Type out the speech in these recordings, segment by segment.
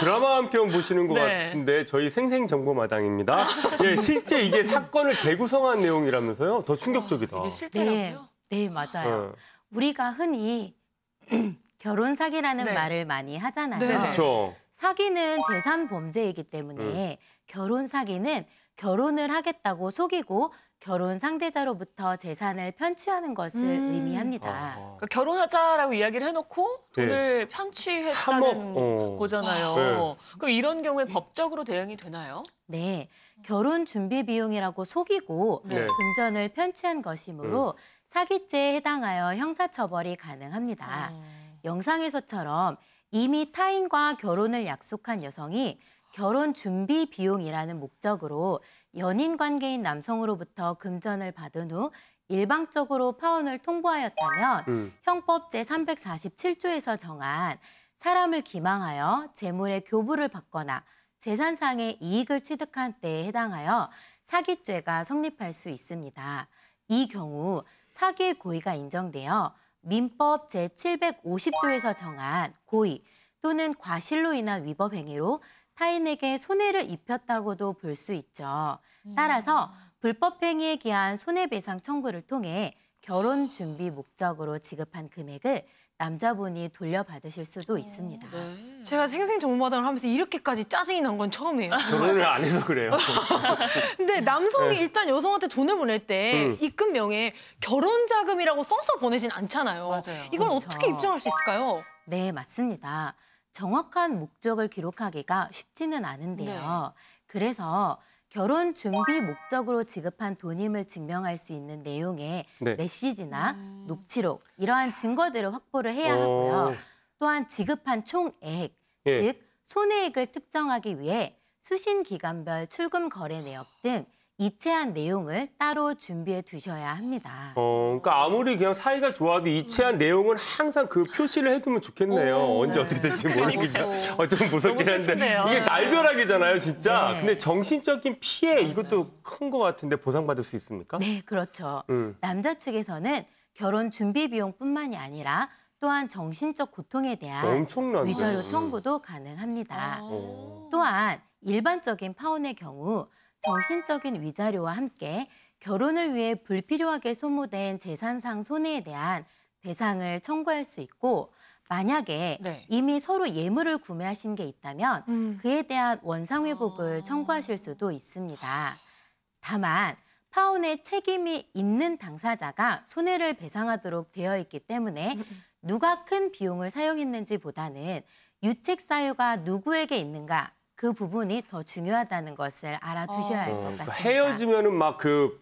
드라마 한 편 보시는 것 네. 같은데 저희 생생정보마당입니다. 예, 실제 이게 사건을 재구성한 내용이라면서요? 더 충격적이다. 이게 실제라고요? 네, 네 맞아요. 어. 우리가 흔히 결혼 사기라는 네. 말을 많이 하잖아요. 네. 그렇죠. 사기는 재산 범죄이기 때문에 음. 결혼 사기는 결혼을 하겠다고 속이고 결혼 상대자로부터 재산을 편취하는 것을 음. 의미합니다. 아. 그러니까 결혼하자라고 이야기를 해놓고 네. 돈을 편취했다는 어. 거잖아요. 네. 그럼 이런 경우에 법적으로 대응이 되나요? 네, 결혼 준비 비용이라고 속이고 네. 네. 금전을 편취한 것이므로 음. 사기죄에 해당하여 형사처벌이 가능합니다. 음. 영상에서처럼 이미 타인과 결혼을 약속한 여성이 결혼 준비 비용이라는 목적으로 연인 관계인 남성으로부터 금전을 받은 후 일방적으로 파혼을 통보하였다면 음. 형법 제347조에서 정한 사람을 기망하여 재물의 교부를 받거나 재산상의 이익을 취득한 때에 해당하여 사기죄가 성립할 수 있습니다. 이 경우 사기의 고의가 인정되어 민법 제750조에서 정한 고의 또는 과실로 인한 위법 행위로 타인에게 손해를 입혔다고도 볼 수 있죠. 음. 따라서 불법 행위에 기한 손해배상 청구를 통해 결혼 준비 목적으로 지급한 금액을 남자분이 돌려받으실 수도 있습니다. 네. 제가 생생정보마당을 하면서 이렇게까지 짜증이 난 건 처음이에요. 결혼을 안 해서 그래요. 근데 남성이 네. 일단 여성한테 돈을 보낼 때 음. 입금명에 결혼자금이라고 써서 보내진 않잖아요. 맞아요. 이걸 그렇죠. 어떻게 입증할 수 있을까요? 네, 맞습니다. 정확한 목적을 기록하기가 쉽지는 않은데요. 네. 그래서 결혼 준비 목적으로 지급한 돈임을 증명할 수 있는 내용의 네. 메시지나 음. 녹취록 이러한 아. 증거들을 확보를 해야 하고요. 어... 또한 지급한 총액, 예. 즉 손해액을 특정하기 위해 수신 기간별 출금 거래 내역 등 이체한 내용을 따로 준비해 두셔야 합니다. 어, 그러니까 아무리 그냥 사이가 좋아도 이체한 음. 내용은 항상 그 표시를 해두면 좋겠네요. 오, 언제 네. 어떻게 될지 그렇죠. 모르니까. 그렇죠. 어, 좀 무섭긴 한데 이게 네. 날벼락이잖아요, 진짜. 네. 근데 정신적인 피해 맞아요. 이것도 큰 것 같은데 보상받을 수 있습니까? 네, 그렇죠. 음. 남자 측에서는 결혼 준비 비용뿐만이 아니라 또한 정신적 고통에 대한 위자료 청구도 음. 가능합니다. 아. 어. 또한 일반적인 파혼의 경우 정신적인 위자료와 함께 결혼을 위해 불필요하게 소모된 재산상 손해에 대한 배상을 청구할 수 있고 만약에 네. 이미 서로 예물을 구매하신 게 있다면 음. 그에 대한 원상 회복을 아... 청구하실 수도 있습니다. 다만 파혼의 책임이 있는 당사자가 손해를 배상하도록 되어 있기 때문에 음, 음. 누가 큰 비용을 사용했는지보다는 유책 사유가 누구에게 있는가 그 부분이 더 중요하다는 것을 알아두셔야 어. 할것 어, 그러니까 같습니다. 헤어지면은 막 그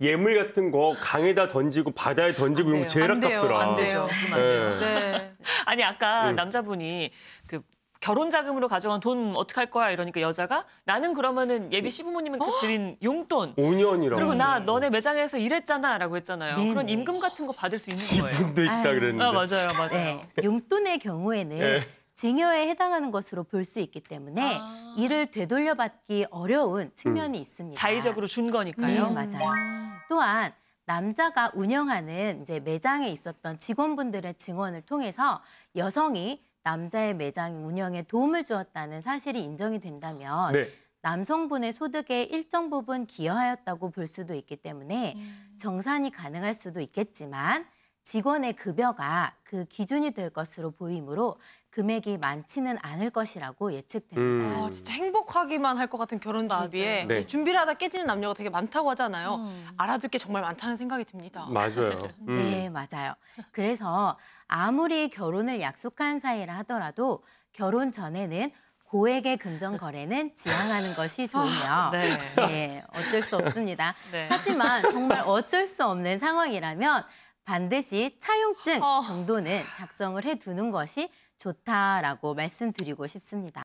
예물 같은 거 강에다 던지고 바다에 던지고 이런 거 제일 안 돼요, 아깝더라. 안 돼요. 그럼 안 돼요. 네. 네. 아니 아까 음. 남자분이 그 결혼 자금으로 가져간 돈 어떻게 할 거야 이러니까 여자가 나는 그러면은 예비 시부모님한테 그 드린 용돈 5년이라고 그리고 나 네. 너네 매장에서 일했잖아라고 했잖아요. 네. 그런 네. 임금 같은 거 받을 수 있는 거예요. 지분도 있다 그랬는데. 아, 맞아요, 맞아요. 네. 용돈의 경우에는 증여에 해당하는 것으로 볼 수 있기 때문에 아. 이를 되돌려받기 어려운 측면이 음. 있습니다. 자의적으로 준 거니까요. 네, 맞아요. 음. 또한 남자가 운영하는 이제 매장에 있었던 직원분들의 증언을 통해서 여성이 남자의 매장 운영에 도움을 주었다는 사실이 인정이 된다면 네. 남성분의 소득의 일정 부분 기여하였다고 볼 수도 있기 때문에 음. 정산이 가능할 수도 있겠지만 직원의 급여가 그 기준이 될 것으로 보이므로 금액이 많지는 않을 것이라고 예측됩니다. 음. 아, 진짜 행복하기만 할 것 같은 결혼 준비에 네. 준비를 하다 깨지는 남녀가 되게 많다고 하잖아요. 음. 알아둘 게 정말 많다는 생각이 듭니다. 맞아요. 네, 음. 네, 맞아요. 그래서 아무리 결혼을 약속한 사이라 하더라도 결혼 전에는 고액의 금전 거래는 지양하는 것이 좋으며 네. 네, 어쩔 수 없습니다. 네. 하지만 정말 어쩔 수 없는 상황이라면 반드시 차용증 어. 정도는 작성을 해두는 것이 좋다라고 말씀드리고 싶습니다.